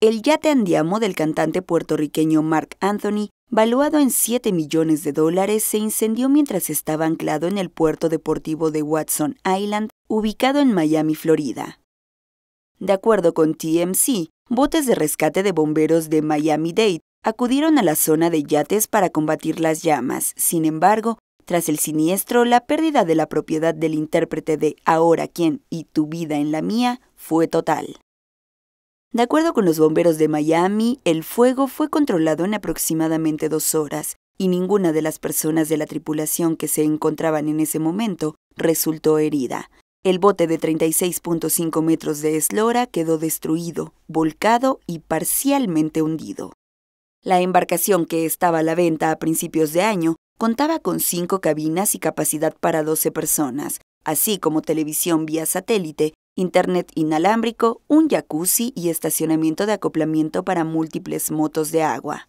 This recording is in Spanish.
El yate Andiamo del cantante puertorriqueño Mark Anthony, valuado en 7 millones de dólares, se incendió mientras estaba anclado en el puerto deportivo de Watson Island, ubicado en Miami, Florida. De acuerdo con TMC, botes de rescate de bomberos de Miami-Dade acudieron a la zona de yates para combatir las llamas. Sin embargo, tras el siniestro, la pérdida de la propiedad del intérprete de Ahora quién y Tu vida en la mía fue total. De acuerdo con los bomberos de Miami, el fuego fue controlado en aproximadamente dos horas y ninguna de las personas de la tripulación que se encontraban en ese momento resultó herida. El bote de 36.5 metros de eslora quedó destruido, volcado y parcialmente hundido. La embarcación que estaba a la venta a principios de año contaba con cinco cabinas y capacidad para 12 personas, así como televisión vía satélite internet inalámbrico, un jacuzzi y estacionamiento de acoplamiento para múltiples motos de agua.